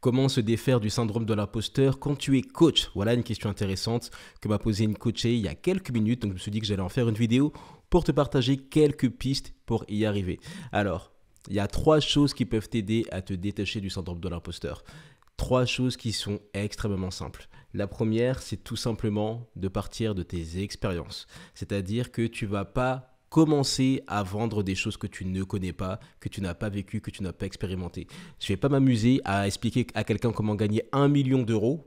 Comment se défaire du syndrome de l'imposteur quand tu es coach Voilà une question intéressante que m'a posée une coachée il y a quelques minutes, donc je me suis dit que j'allais en faire une vidéo pour te partager quelques pistes pour y arriver. Alors, il y a trois choses qui peuvent t'aider à te détacher du syndrome de l'imposteur. Trois choses qui sont extrêmement simples. La première, c'est tout simplement de partir de tes expériences. C'est-à-dire que tu vas pas commencer à vendre des choses que tu ne connais pas, que tu n'as pas vécu, que tu n'as pas expérimenté. Je ne vais pas m'amuser à expliquer à quelqu'un comment gagner un million d'euros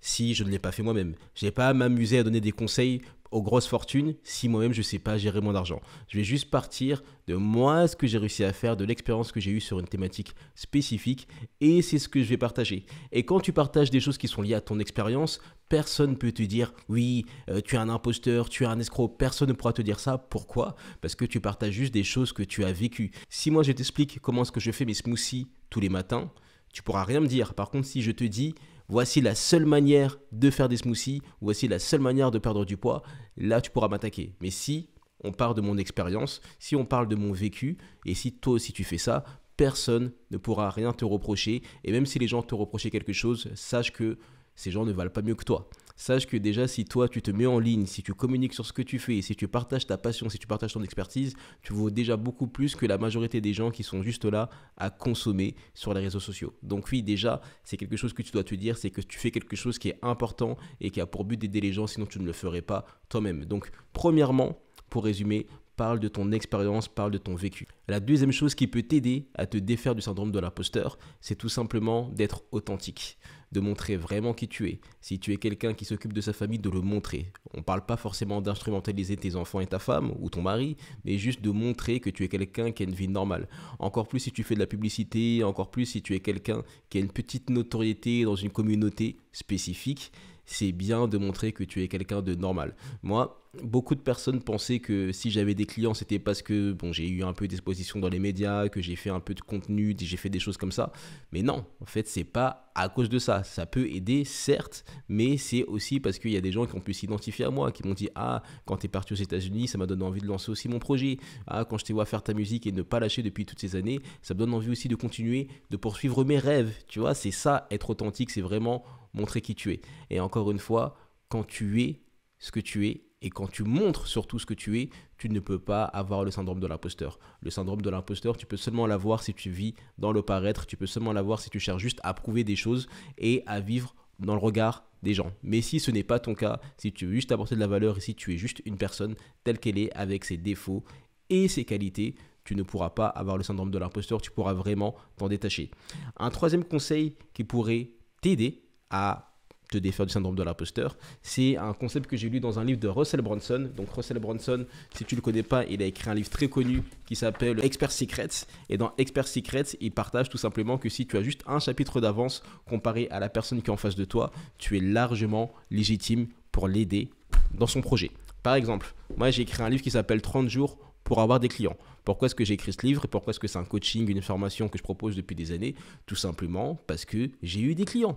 si je ne l'ai pas fait moi-même. Je ne vais pas m'amuser à donner des conseils aux grosses fortunes si moi-même je ne sais pas gérer mon argent. Je vais juste partir de moi, ce que j'ai réussi à faire, de l'expérience que j'ai eue sur une thématique spécifique et c'est ce que je vais partager. Et quand tu partages des choses qui sont liées à ton expérience, Personne peut te dire oui, euh, tu es un imposteur, tu es un escroc. Personne ne pourra te dire ça. Pourquoi Parce que tu partages juste des choses que tu as vécues. Si moi je t'explique comment est-ce que je fais mes smoothies tous les matins, tu pourras rien me dire. Par contre, si je te dis voici la seule manière de faire des smoothies, voici la seule manière de perdre du poids, là tu pourras m'attaquer. Mais si on parle de mon expérience, si on parle de mon vécu, et si toi aussi tu fais ça, personne ne pourra rien te reprocher. Et même si les gens te reprochaient quelque chose, sache que ces gens ne valent pas mieux que toi. Sache que déjà, si toi, tu te mets en ligne, si tu communiques sur ce que tu fais, si tu partages ta passion, si tu partages ton expertise, tu vaux déjà beaucoup plus que la majorité des gens qui sont juste là à consommer sur les réseaux sociaux. Donc oui, déjà, c'est quelque chose que tu dois te dire, c'est que tu fais quelque chose qui est important et qui a pour but d'aider les gens, sinon tu ne le ferais pas toi-même. Donc, premièrement, pour résumer, parle de ton expérience, parle de ton vécu. La deuxième chose qui peut t'aider à te défaire du syndrome de l'imposteur, c'est tout simplement d'être authentique montrer vraiment qui tu es. Si tu es quelqu'un qui s'occupe de sa famille, de le montrer. On parle pas forcément d'instrumentaliser tes enfants et ta femme ou ton mari, mais juste de montrer que tu es quelqu'un qui a une vie normale. Encore plus si tu fais de la publicité, encore plus si tu es quelqu'un qui a une petite notoriété dans une communauté spécifique c'est bien de montrer que tu es quelqu'un de normal. Moi, beaucoup de personnes pensaient que si j'avais des clients, c'était parce que bon, j'ai eu un peu d'exposition dans les médias, que j'ai fait un peu de contenu, que j'ai fait des choses comme ça. Mais non, en fait, c'est pas à cause de ça. Ça peut aider, certes, mais c'est aussi parce qu'il y a des gens qui ont pu s'identifier à moi, qui m'ont dit Ah, quand tu es parti aux États-Unis, ça m'a donné envie de lancer aussi mon projet. Ah, quand je te vois faire ta musique et ne pas lâcher depuis toutes ces années, ça me donne envie aussi de continuer, de poursuivre mes rêves. Tu vois, c'est ça, être authentique, c'est vraiment montrer qui tu es. Et encore une fois, quand tu es ce que tu es et quand tu montres surtout ce que tu es, tu ne peux pas avoir le syndrome de l'imposteur. Le syndrome de l'imposteur, tu peux seulement l'avoir si tu vis dans le paraître, tu peux seulement l'avoir si tu cherches juste à prouver des choses et à vivre dans le regard des gens. Mais si ce n'est pas ton cas, si tu veux juste apporter de la valeur et si tu es juste une personne telle qu'elle est avec ses défauts et ses qualités, tu ne pourras pas avoir le syndrome de l'imposteur, tu pourras vraiment t'en détacher. Un troisième conseil qui pourrait t'aider à te défaire du syndrome de l'imposteur. C'est un concept que j'ai lu dans un livre de Russell Bronson. Donc Russell Bronson, si tu ne le connais pas, il a écrit un livre très connu qui s'appelle Expert Secrets. Et dans Expert Secrets, il partage tout simplement que si tu as juste un chapitre d'avance comparé à la personne qui est en face de toi, tu es largement légitime pour l'aider dans son projet. Par exemple, moi j'ai écrit un livre qui s'appelle 30 jours pour avoir des clients. Pourquoi est-ce que j'ai écrit ce livre pourquoi est-ce que c'est un coaching, une formation que je propose depuis des années Tout simplement parce que j'ai eu des clients.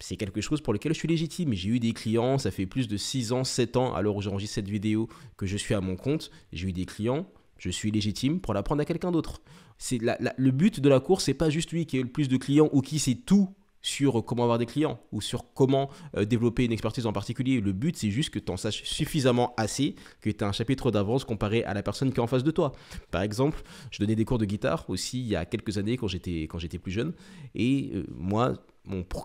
C'est quelque chose pour lequel je suis légitime. J'ai eu des clients, ça fait plus de 6 ans, 7 ans, à l'heure où j'enregistre cette vidéo, que je suis à mon compte. J'ai eu des clients, je suis légitime pour l'apprendre à quelqu'un d'autre. C'est le but de la course, c'est pas juste lui qui a eu le plus de clients ou qui sait tout sur comment avoir des clients ou sur comment euh, développer une expertise en particulier. Le but, c'est juste que tu en saches suffisamment assez que tu as un chapitre d'avance comparé à la personne qui est en face de toi. Par exemple, je donnais des cours de guitare aussi il y a quelques années quand j'étais plus jeune et euh, moi,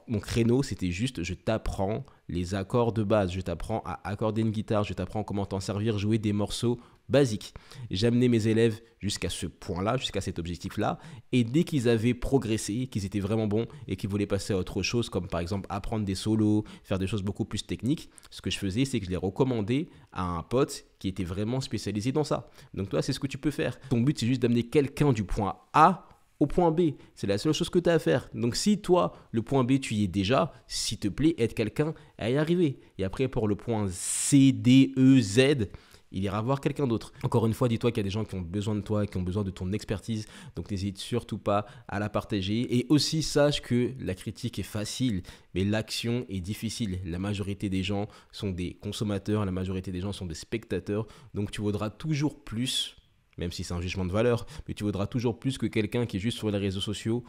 mon, créneau, c'était juste je t'apprends les accords de base, je t'apprends à accorder une guitare, je t'apprends comment t'en servir, jouer des morceaux basiques. J'amenais mes élèves jusqu'à ce point-là, jusqu'à cet objectif-là, et dès qu'ils avaient progressé, qu'ils étaient vraiment bons et qu'ils voulaient passer à autre chose, comme par exemple apprendre des solos, faire des choses beaucoup plus techniques, ce que je faisais, c'est que je les recommandais à un pote qui était vraiment spécialisé dans ça. Donc toi, c'est ce que tu peux faire. Ton but, c'est juste d'amener quelqu'un du point A au point B. C'est la seule chose que tu as à faire. Donc si toi, le point B, tu y es déjà, s'il te plaît, aide quelqu'un à y arriver. Et après, pour le point C, D, E, Z, il ira voir quelqu'un d'autre. Encore une fois, dis-toi qu'il y a des gens qui ont besoin de toi, qui ont besoin de ton expertise, donc n'hésite surtout pas à la partager. Et aussi, sache que la critique est facile, mais l'action est difficile. La majorité des gens sont des consommateurs, la majorité des gens sont des spectateurs, donc tu vaudras toujours plus même si c'est un jugement de valeur, mais tu vaudras toujours plus que quelqu'un qui est juste sur les réseaux sociaux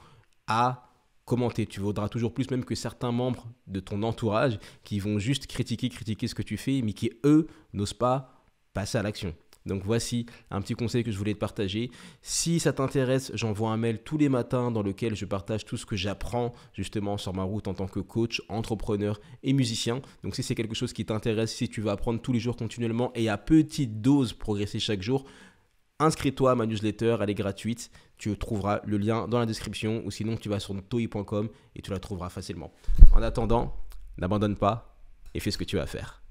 à commenter. Tu vaudras toujours plus même que certains membres de ton entourage qui vont juste critiquer, critiquer ce que tu fais, mais qui, eux, n'osent pas passer à l'action. Donc voici un petit conseil que je voulais te partager. Si ça t'intéresse, j'envoie un mail tous les matins dans lequel je partage tout ce que j'apprends justement sur ma route en tant que coach, entrepreneur et musicien. Donc si c'est quelque chose qui t'intéresse, si tu veux apprendre tous les jours continuellement et à petite dose progresser chaque jour, Inscris-toi à ma newsletter, elle est gratuite. Tu trouveras le lien dans la description ou sinon tu vas sur toi.com et tu la trouveras facilement. En attendant, n'abandonne pas et fais ce que tu vas faire.